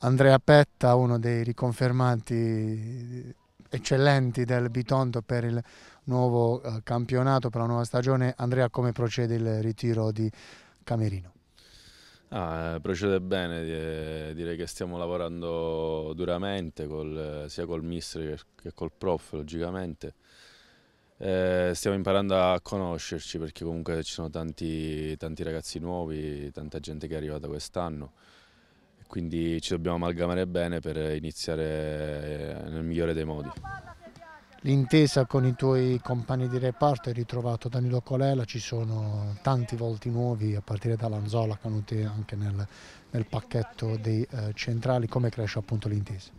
Andrea Petta, uno dei riconfermati eccellenti del Bitonto per il nuovo eh, campionato, per la nuova stagione. Andrea, come procede il ritiro di Camerino? Ah, eh, procede bene, eh, direi che stiamo lavorando duramente col, sia col mister che col prof logicamente. Eh, stiamo imparando a conoscerci perché comunque ci sono tanti, tanti ragazzi nuovi, tanta gente che è arrivata quest'anno quindi ci dobbiamo amalgamare bene per iniziare eh, nel migliore dei modi. L'intesa con i tuoi compagni di reparto hai ritrovato Danilo Colella, ci sono tanti volti nuovi a partire dall'Anzola canuti anche nel, nel pacchetto dei eh, centrali, come cresce appunto l'intesa?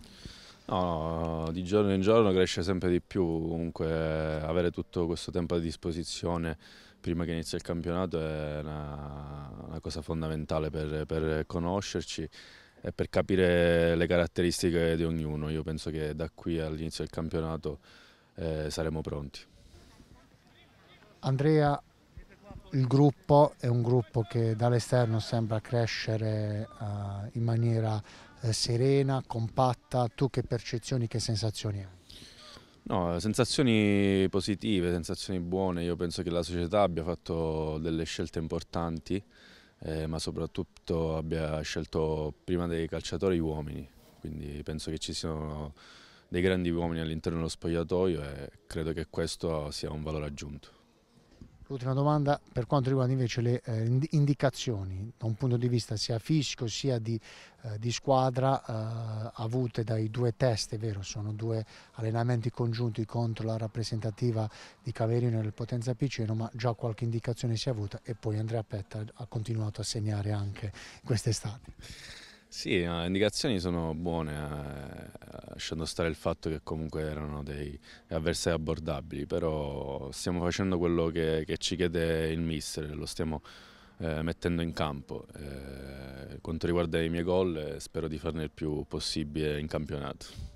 No, no, di giorno in giorno cresce sempre di più, comunque avere tutto questo tempo a disposizione prima che inizi il campionato è una, una cosa fondamentale per, per, conoscerci e per capire le caratteristiche di ognuno. Io penso che da qui all'inizio del campionato eh, saremo pronti. Andrea il gruppo è un gruppo che dall'esterno sembra crescere uh, in maniera uh, serena, compatta. Tu che percezioni, che sensazioni hai? No, sensazioni positive, sensazioni buone. Io penso che la società abbia fatto delle scelte importanti, eh, ma soprattutto abbia scelto prima dei calciatori gli uomini. Quindi penso che ci siano dei grandi uomini all'interno dello spogliatoio e credo che questo sia un valore aggiunto. L'ultima domanda per quanto riguarda invece le eh, indicazioni da un punto di vista sia fisico sia di, eh, di squadra eh, avute dai due test, è vero, sono due allenamenti congiunti contro la rappresentativa di Caverino e del Potenza Piceno, ma già qualche indicazione si è avuta e poi Andrea Petta ha continuato a segnare anche quest'estate. Sì, no, eh, le indicazioni sono buone, eh, lasciando stare il fatto che comunque erano dei avversari abbordabili, però stiamo facendo quello che, che ci chiede il mister, lo stiamo eh, mettendo in campo. Eh, quanto riguarda i miei gol, eh, spero di farne il più possibile in campionato.